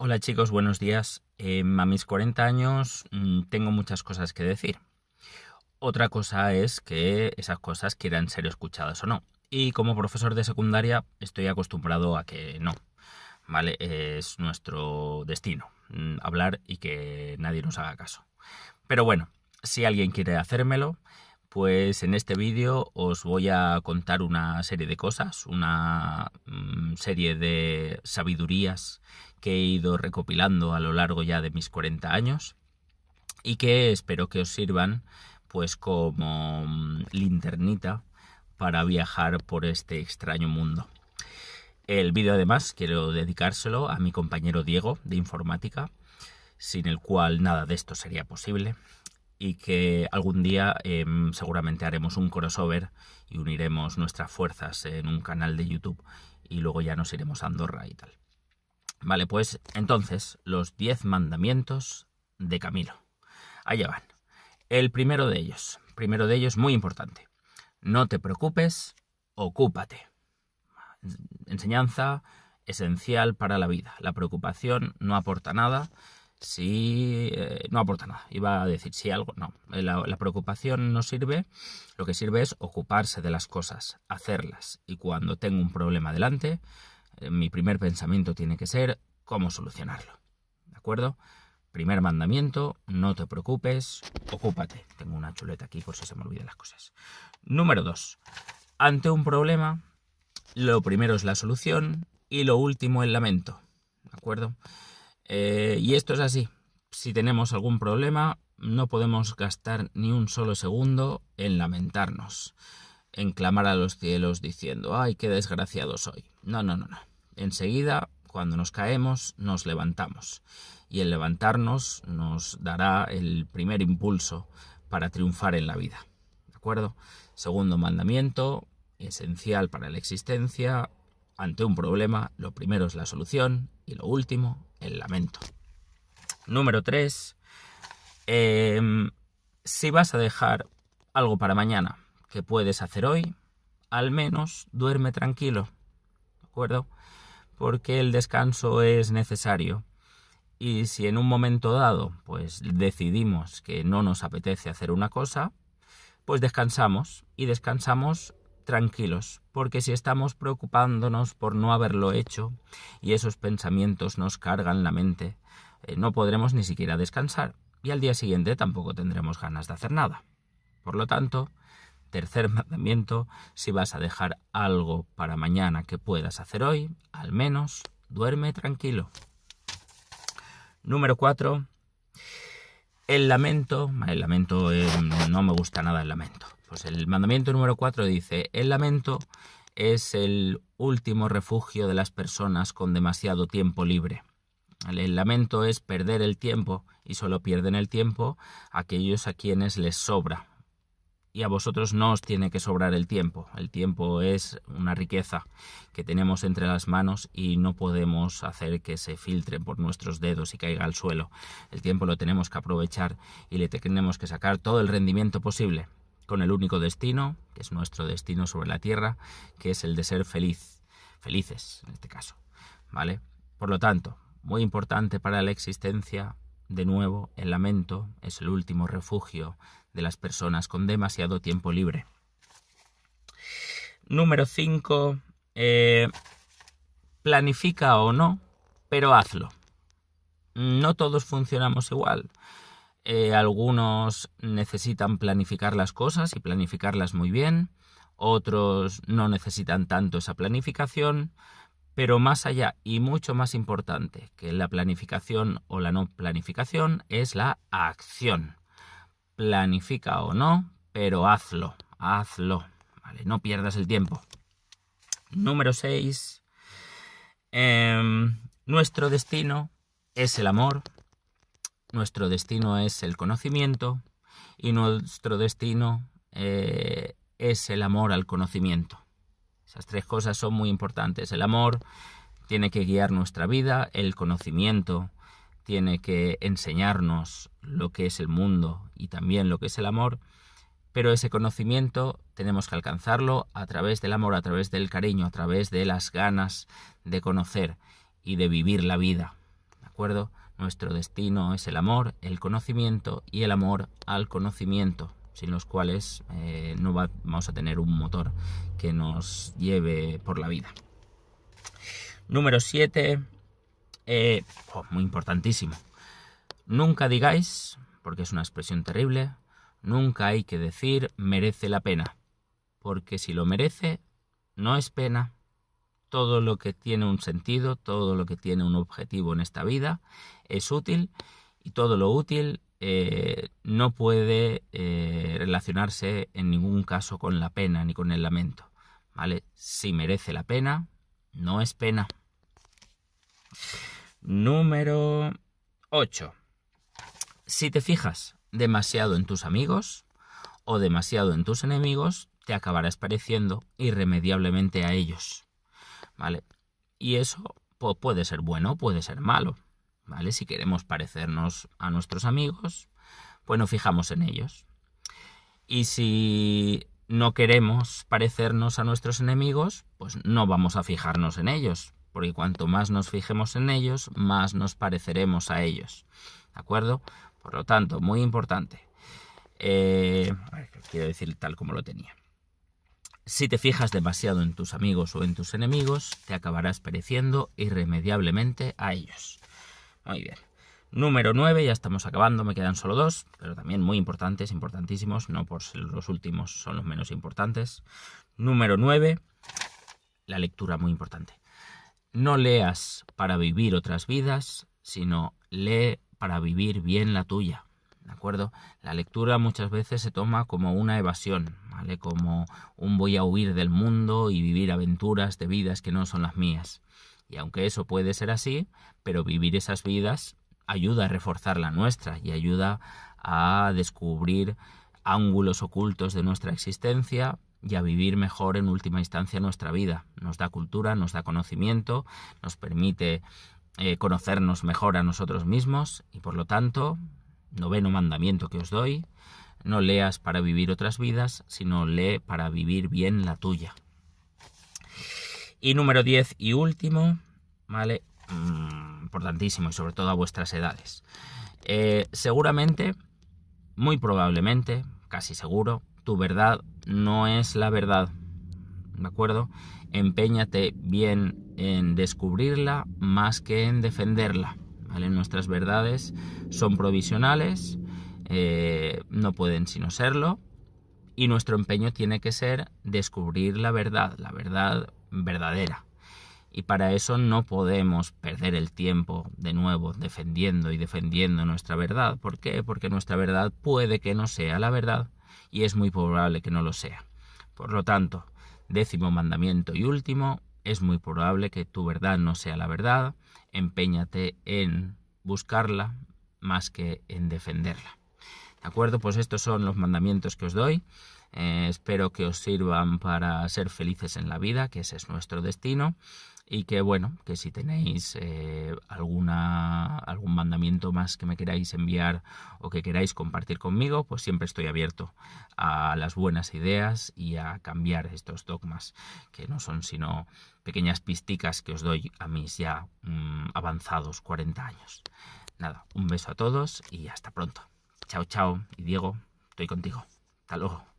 Hola chicos, buenos días. Em, a mis 40 años mm, tengo muchas cosas que decir. Otra cosa es que esas cosas quieran ser escuchadas o no. Y como profesor de secundaria estoy acostumbrado a que no. ¿Vale? Es nuestro destino mm, hablar y que nadie nos haga caso. Pero bueno, si alguien quiere hacérmelo, pues en este vídeo os voy a contar una serie de cosas, una mm, serie de sabidurías que he ido recopilando a lo largo ya de mis 40 años y que espero que os sirvan pues como mm, linternita para viajar por este extraño mundo. El vídeo además quiero dedicárselo a mi compañero Diego de informática, sin el cual nada de esto sería posible y que algún día em, seguramente haremos un crossover y uniremos nuestras fuerzas en un canal de YouTube y luego ya nos iremos a Andorra y tal. Vale, pues entonces, los diez mandamientos de Camilo. Allá van. El primero de ellos, primero de ellos muy importante. No te preocupes, ocúpate. Enseñanza esencial para la vida. La preocupación no aporta nada. Si eh, no aporta nada, iba a decir si algo, no. La, la preocupación no sirve, lo que sirve es ocuparse de las cosas, hacerlas. Y cuando tengo un problema delante, eh, mi primer pensamiento tiene que ser cómo solucionarlo. ¿De acuerdo? Primer mandamiento, no te preocupes, ocúpate. Tengo una chuleta aquí por si se me olvidan las cosas. Número dos. Ante un problema, lo primero es la solución y lo último el lamento. ¿De acuerdo? Eh, y esto es así. Si tenemos algún problema, no podemos gastar ni un solo segundo en lamentarnos, en clamar a los cielos diciendo, ay, qué desgraciado soy. No, no, no, no enseguida, cuando nos caemos, nos levantamos. Y el levantarnos nos dará el primer impulso para triunfar en la vida. ¿De acuerdo? Segundo mandamiento, esencial para la existencia. Ante un problema, lo primero es la solución y lo último, el lamento. Número 3. Em, si vas a dejar algo para mañana que puedes hacer hoy, al menos duerme tranquilo. ¿De acuerdo? porque el descanso es necesario. Y si en un momento dado, pues decidimos que no nos apetece hacer una cosa, pues descansamos y descansamos tranquilos, porque si estamos preocupándonos por no haberlo hecho y esos pensamientos nos cargan la mente, eh, no podremos ni siquiera descansar y al día siguiente tampoco tendremos ganas de hacer nada. Por lo tanto, Tercer mandamiento, si vas a dejar algo para mañana que puedas hacer hoy, al menos duerme tranquilo. Número cuatro: El lamento. El lamento eh, no me gusta nada el lamento. Pues el mandamiento número cuatro dice, el lamento es el último refugio de las personas con demasiado tiempo libre. El lamento es perder el tiempo y solo pierden el tiempo aquellos a quienes les sobra y a vosotros no os tiene que sobrar el tiempo. El tiempo es una riqueza que tenemos entre las manos y no podemos hacer que se filtre por nuestros dedos y caiga al suelo. El tiempo lo tenemos que aprovechar y le tenemos que sacar todo el rendimiento posible, con el único destino, que es nuestro destino sobre la Tierra, que es el de ser feliz, felices en este caso, ¿vale? Por lo tanto, muy importante para la existencia, de nuevo, el lamento es el último refugio de las personas con demasiado tiempo libre. Número 5. Eh, planifica o no, pero hazlo. No todos funcionamos igual. Eh, algunos necesitan planificar las cosas y planificarlas muy bien. Otros no necesitan tanto esa planificación. Pero más allá y mucho más importante que la planificación o la no planificación es la acción planifica o no, pero hazlo, hazlo, No pierdas el tiempo. Número 6. Em, nuestro destino es el amor, nuestro destino es el conocimiento y nuestro destino eh, es el amor al conocimiento. Esas tres cosas son muy importantes. El amor tiene que guiar nuestra vida, el conocimiento tiene que enseñarnos lo que es el mundo y también lo que es el amor, pero ese conocimiento tenemos que alcanzarlo a través del amor, a través del cariño, a través de las ganas de conocer y de vivir la vida. ¿De acuerdo? Nuestro destino es el amor, el conocimiento y el amor al conocimiento, sin los cuales eh, no vamos a tener un motor que nos lleve por la vida. Número 7 eh, muy importantísimo. Nunca digáis, porque es una expresión terrible, nunca hay que decir merece la pena. Porque si lo merece, no es pena. Todo lo que tiene un sentido, todo lo que tiene un objetivo en esta vida es útil y todo lo útil eh, no puede eh, relacionarse en ningún caso con la pena ni con el lamento. ¿Vale? Si merece la pena, no es pena. Número 8. Si te fijas demasiado en tus amigos o demasiado en tus enemigos, te acabarás pareciendo irremediablemente a ellos. ¿Vale? Y eso pues, puede ser bueno, puede ser malo. ¿Vale? Si queremos parecernos a nuestros amigos, pues nos fijamos en ellos. Y si no queremos parecernos a nuestros enemigos, pues no vamos a fijarnos en ellos, porque cuanto más nos fijemos en ellos, más nos pareceremos a ellos. ¿De acuerdo? Por lo tanto, muy importante. Eh, quiero decir tal como lo tenía. Si te fijas demasiado en tus amigos o en tus enemigos, te acabarás pereciendo irremediablemente a ellos. Muy bien. Número 9, ya estamos acabando, me quedan solo dos, pero también muy importantes, importantísimos, no por ser los últimos, son los menos importantes. Número 9, la lectura muy importante no leas para vivir otras vidas, sino lee para vivir bien la tuya. ¿De acuerdo? La lectura muchas veces se toma como una evasión, ¿vale? Como un voy a huir del mundo y vivir aventuras de vidas que no son las mías. Y aunque eso puede ser así, pero vivir esas vidas ayuda a reforzar la nuestra y ayuda a descubrir ángulos ocultos de nuestra existencia y a vivir mejor en última instancia nuestra vida. Nos da cultura, nos da conocimiento, nos permite eh, conocernos mejor a nosotros mismos y por lo tanto, noveno mandamiento que os doy, no leas para vivir otras vidas, sino lee para vivir bien la tuya. Y número 10 y último, ¿vale? Mm, importantísimo y sobre todo a vuestras edades. Eh, seguramente, muy probablemente, casi seguro, tu verdad no es la verdad. ¿De acuerdo? Empeñate bien en descubrirla más que en defenderla. ¿vale? Nuestras verdades son provisionales, eh, no pueden sino serlo, y nuestro empeño tiene que ser descubrir la verdad, la verdad verdadera. Y para eso no podemos perder el tiempo de nuevo defendiendo y defendiendo nuestra verdad. ¿Por qué? Porque nuestra verdad puede que no sea la verdad y es muy probable que no lo sea. Por lo tanto, décimo mandamiento y último, es muy probable que tu verdad no sea la verdad, empeñate en buscarla más que en defenderla. ¿De acuerdo? Pues estos son los mandamientos que os doy. Eh, espero que os sirvan para ser felices en la vida, que ese es nuestro destino y que bueno, que si tenéis eh, alguna, algún mandamiento más que me queráis enviar o que queráis compartir conmigo, pues siempre estoy abierto a las buenas ideas y a cambiar estos dogmas, que no son sino pequeñas pisticas que os doy a mis ya mm, avanzados 40 años. Nada, un beso a todos y hasta pronto. Chao, chao. Y Diego, estoy contigo. Hasta luego.